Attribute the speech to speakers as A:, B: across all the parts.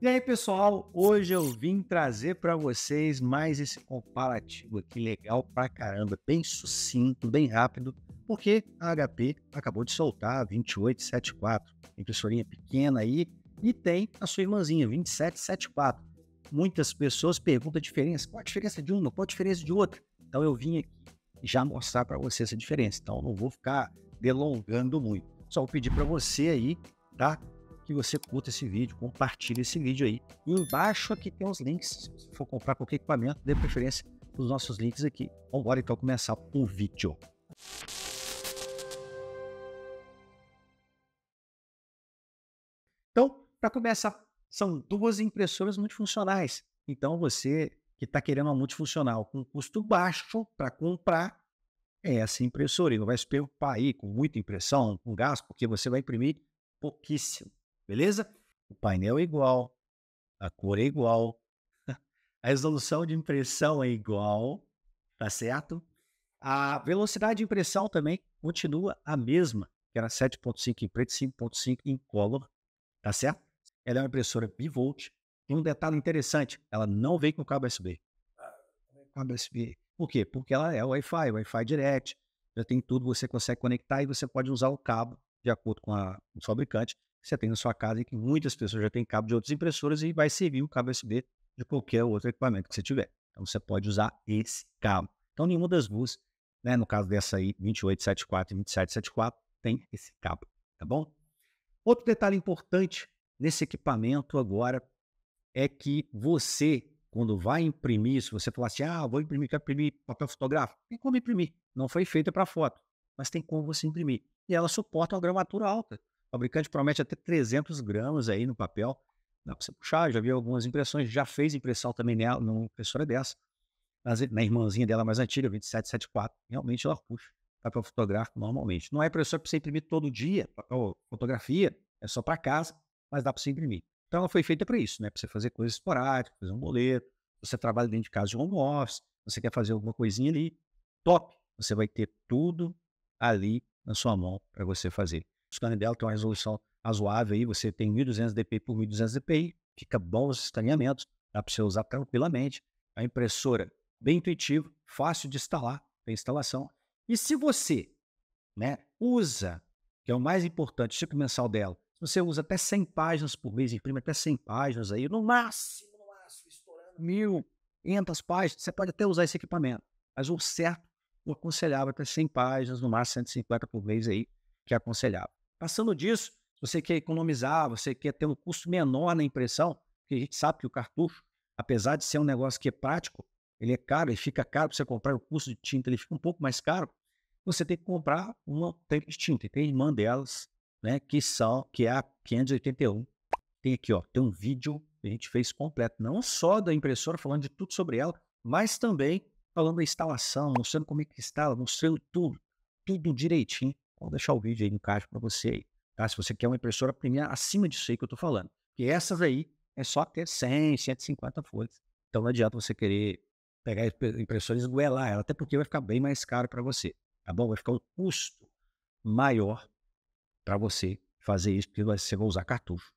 A: E aí, pessoal, hoje eu vim trazer para vocês mais esse comparativo aqui legal pra caramba, bem sucinto, bem rápido, porque a HP acabou de soltar a 2874, impressorinha pequena aí, e tem a sua irmãzinha 2774. Muitas pessoas perguntam a diferença, qual a diferença de uma, qual a diferença de outra? Então eu vim aqui já mostrar para você essa diferença. Então eu não vou ficar delongando muito. Só vou pedir para você aí, tá? que você curta esse vídeo, compartilhe esse vídeo aí. E embaixo aqui tem os links, se você for comprar qualquer equipamento, dê preferência os nossos links aqui. Vamos embora então começar o vídeo. Então, para começar, são duas impressoras multifuncionais. Então, você que está querendo uma multifuncional com custo baixo para comprar, é essa impressora. E não vai se preocupar aí com muita impressão, com gasto, porque você vai imprimir pouquíssimo. Beleza? O painel é igual, a cor é igual, a resolução de impressão é igual, tá certo? A velocidade de impressão também continua a mesma, que era 7.5 em preto e 5.5 em color, tá certo? Ela é uma impressora bivolt. E um detalhe interessante, ela não vem com cabo USB. Cabo USB. Por quê? Porque ela é Wi-Fi, Wi-Fi Direct, já tem tudo, você consegue conectar e você pode usar o cabo de acordo com a, o fabricante você tem na sua casa e que muitas pessoas já têm cabo de outras impressoras e vai servir o cabo USB de qualquer outro equipamento que você tiver. Então você pode usar esse cabo. Então nenhuma das duas, né, no caso dessa aí, 2874 e 2774, tem esse cabo, tá bom? Outro detalhe importante nesse equipamento agora é que você, quando vai imprimir, se você falar assim, ah, vou imprimir, quero imprimir papel fotográfico, tem como imprimir, não foi feita para foto, mas tem como você imprimir. E ela suporta uma gramatura alta, o fabricante promete até 300 gramas aí no papel. Dá para você puxar, já vi algumas impressões, já fez impressão também nela, numa impressora dessa. Na irmãzinha dela mais antiga, 2774. Realmente ela puxa papel fotográfico normalmente. Não é impressora para você imprimir todo dia, papel, fotografia, é só para casa, mas dá para você imprimir. Então ela foi feita para isso, né? Para você fazer coisas esporádicas, fazer um boleto, você trabalha dentro de casa de home office, você quer fazer alguma coisinha ali, top! Você vai ter tudo ali na sua mão para você fazer scanner dela têm uma resolução razoável aí, você tem 1.200 dpi por 1.200 dpi, fica bom os escaneamentos, dá para você usar tranquilamente. É A impressora, bem intuitiva, fácil de instalar, tem instalação. E se você né, usa, que é o mais importante, o tipo mensal dela, se você usa até 100 páginas por mês, imprime até 100 páginas aí, no máximo, no máximo, estourando mil, páginas, você pode até usar esse equipamento. Mas o certo, eu aconselhava até 100 páginas, no máximo 150 por mês aí, que é aconselhava. Passando disso, você quer economizar, você quer ter um custo menor na impressão, porque a gente sabe que o cartucho, apesar de ser um negócio que é prático, ele é caro, ele fica caro para você comprar, o custo de tinta ele fica um pouco mais caro. Você tem que comprar uma de tinta, e tem irmã delas, né, que são que é a 581. Tem aqui, ó, tem um vídeo que a gente fez completo, não só da impressora falando de tudo sobre ela, mas também falando da instalação, mostrando como é que instala, mostrando tudo, tudo direitinho Vou deixar o vídeo aí no caixa para você aí, tá? Se você quer uma impressora premium acima disso aí que eu estou falando. Porque essas aí é só ter 100, 150 folhas. Então não adianta você querer pegar a impressora e esguelar ela, até porque vai ficar bem mais caro para você, tá bom? Vai ficar um custo maior para você fazer isso, porque você vai usar cartucho.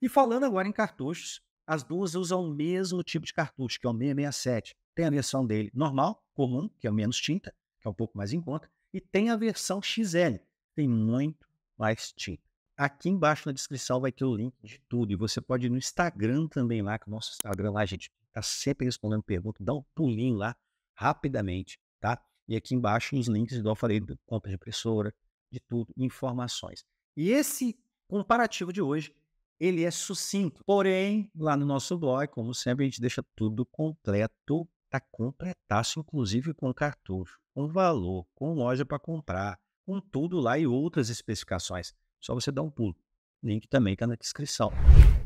A: E falando agora em cartuchos, as duas usam o mesmo tipo de cartucho, que é o 667. Tem a versão dele normal, comum, que é o menos tinta, que é um pouco mais em conta, e tem a versão XL, tem muito mais tinta. Aqui embaixo na descrição vai ter o link de tudo. E você pode ir no Instagram também lá, que o nosso Instagram lá, gente tá sempre respondendo perguntas. Dá um pulinho lá rapidamente, tá? E aqui embaixo os links, igual eu falei, de compra de impressora, de tudo, informações. E esse comparativo de hoje, ele é sucinto. Porém, lá no nosso blog, como sempre, a gente deixa tudo completo Está completaço, inclusive com cartucho, com valor, com loja para comprar, com tudo lá e outras especificações. Só você dá um pulo. Link também está na descrição.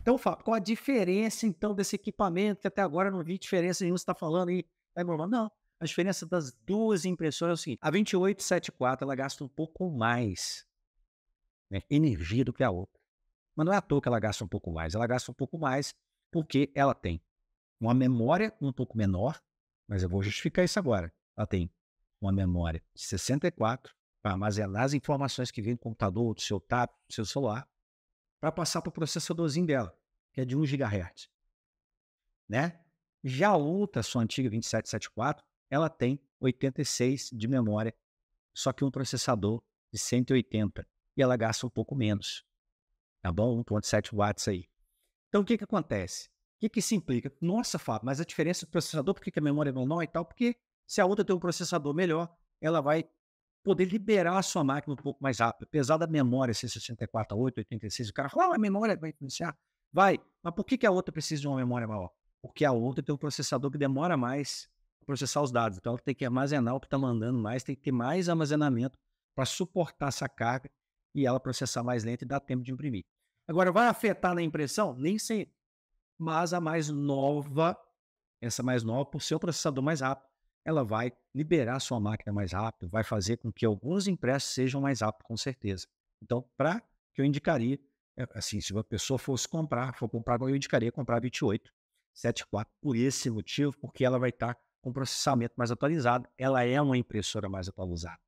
A: Então, Fábio, qual a diferença então desse equipamento que até agora não vi diferença nenhuma? Você está falando aí, é normal? Não. A diferença das duas impressoras é o seguinte: a 2874 ela gasta um pouco mais né, energia do que a outra. Mas não é à toa que ela gasta um pouco mais. Ela gasta um pouco mais porque ela tem uma memória um pouco menor mas eu vou justificar isso agora. Ela tem uma memória de 64 para armazenar as informações que vem do computador, do seu tablet, do seu celular, para passar para o processadorzinho dela, que é de 1 GHz. Né? Já a outra, sua antiga 2774, ela tem 86 de memória, só que um processador de 180 e ela gasta um pouco menos. Tá bom? 1.7 watts aí. Então o que, que acontece? que, que isso implica? Nossa, Fábio, mas a diferença do processador, por que, a memória é menor e tal? Porque se a outra tem um processador melhor, ela vai poder liberar a sua máquina um pouco mais rápido. Apesar da memória ser 64, 8, 86, o cara fala, ah, a memória vai influenciar. Vai, mas por que, que a outra precisa de uma memória maior? Porque a outra tem um processador que demora mais para processar os dados. Então ela tem que armazenar o que está mandando mais, tem que ter mais armazenamento para suportar essa carga e ela processar mais lento e dar tempo de imprimir. Agora, vai afetar na impressão? Nem sei mas a mais nova, essa mais nova, por ser o processador mais rápido, ela vai liberar sua máquina mais rápido, vai fazer com que alguns impressos sejam mais rápidos, com certeza. Então, para que eu indicaria, eh, assim, se uma pessoa fosse comprar, for comprar, eu indicaria comprar 28, 74, por esse motivo, porque ela vai estar tá com processamento mais atualizado, ela é uma impressora mais atualizada,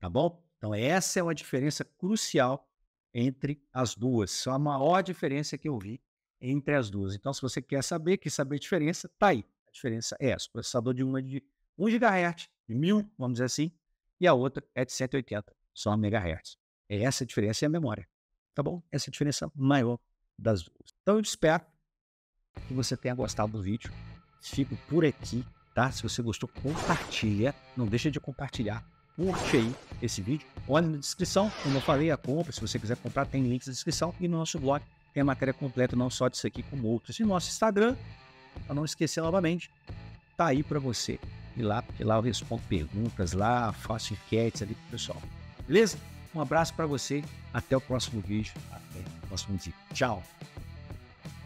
A: tá bom? Então, essa é uma diferença crucial entre as duas. É a maior diferença que eu vi entre as duas. Então, se você quer saber, quer saber a diferença, tá aí. A diferença é essa. O processador de uma é de 1 GHz, de 1000, vamos dizer assim, e a outra é de 180, só MHz. É essa a diferença e a memória. Tá bom? Essa é a diferença maior das duas. Então, eu espero que você tenha gostado do vídeo. Fico por aqui, tá? Se você gostou, compartilha. Não deixa de compartilhar curte aí esse vídeo. Olha na descrição, como eu falei, a compra. Se você quiser comprar, tem links na descrição e no nosso blog tem a matéria completa, não só disso aqui, como outros. E nosso Instagram, para não esquecer novamente, tá aí para você. E lá, porque lá eu respondo perguntas, lá faço enquetes ali pro pessoal. Beleza? Um abraço para você. Até o próximo vídeo. Até o próximo dia. Tchau.